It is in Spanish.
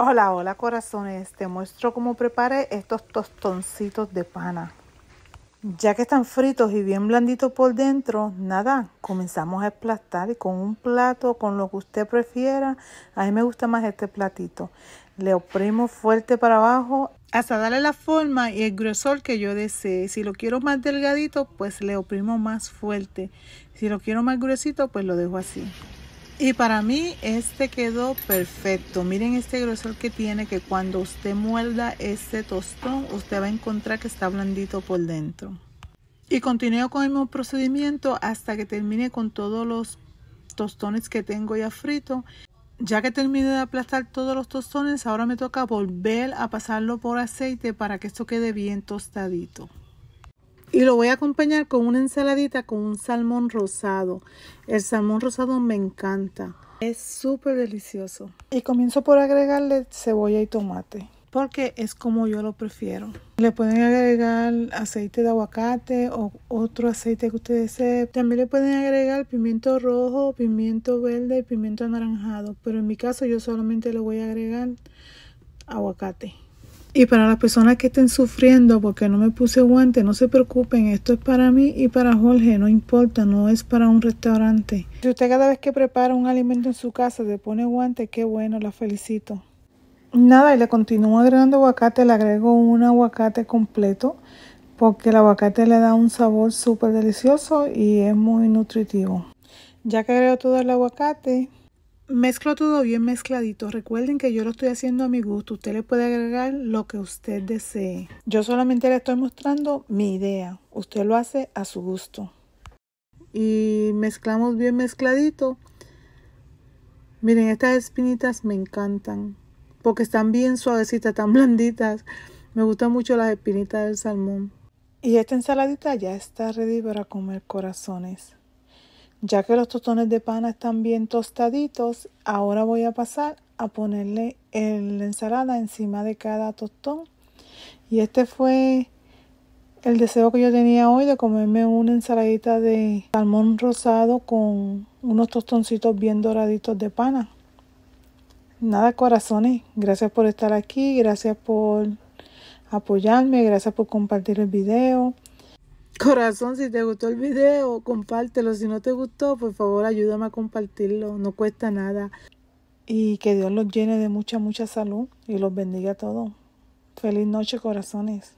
Hola, hola corazones, te muestro cómo preparé estos tostoncitos de pana. Ya que están fritos y bien blanditos por dentro, nada, comenzamos a aplastar con un plato, con lo que usted prefiera, a mí me gusta más este platito. Le oprimo fuerte para abajo hasta darle la forma y el grosor que yo desee. Si lo quiero más delgadito, pues le oprimo más fuerte. Si lo quiero más gruesito, pues lo dejo así. Y para mí este quedó perfecto. Miren este grosor que tiene que cuando usted muerda este tostón, usted va a encontrar que está blandito por dentro. Y continúo con el mismo procedimiento hasta que termine con todos los tostones que tengo ya frito. Ya que termine de aplastar todos los tostones, ahora me toca volver a pasarlo por aceite para que esto quede bien tostadito. Y lo voy a acompañar con una ensaladita con un salmón rosado. El salmón rosado me encanta. Es súper delicioso. Y comienzo por agregarle cebolla y tomate. Porque es como yo lo prefiero. Le pueden agregar aceite de aguacate o otro aceite que ustedes deseen. También le pueden agregar pimiento rojo, pimiento verde y pimiento anaranjado. Pero en mi caso yo solamente le voy a agregar aguacate. Y para las personas que estén sufriendo porque no me puse guante, no se preocupen, esto es para mí y para Jorge, no importa, no es para un restaurante. Si usted cada vez que prepara un alimento en su casa le pone guante, qué bueno, la felicito. Nada, y le continúo agregando aguacate, le agrego un aguacate completo porque el aguacate le da un sabor súper delicioso y es muy nutritivo. Ya que agrego todo el aguacate, Mezclo todo bien mezcladito. Recuerden que yo lo estoy haciendo a mi gusto. Usted le puede agregar lo que usted desee. Yo solamente le estoy mostrando mi idea. Usted lo hace a su gusto. Y mezclamos bien mezcladito. Miren, estas espinitas me encantan. Porque están bien suavecitas, tan blanditas. Me gustan mucho las espinitas del salmón. Y esta ensaladita ya está ready para comer corazones. Ya que los tostones de pana están bien tostaditos, ahora voy a pasar a ponerle la ensalada encima de cada tostón. Y este fue el deseo que yo tenía hoy de comerme una ensaladita de salmón rosado con unos tostoncitos bien doraditos de pana. Nada, corazones, gracias por estar aquí, gracias por apoyarme, gracias por compartir el video. Corazón, si te gustó el video, compártelo. Si no te gustó, por favor, ayúdame a compartirlo. No cuesta nada. Y que Dios los llene de mucha, mucha salud y los bendiga a todos. Feliz noche, corazones.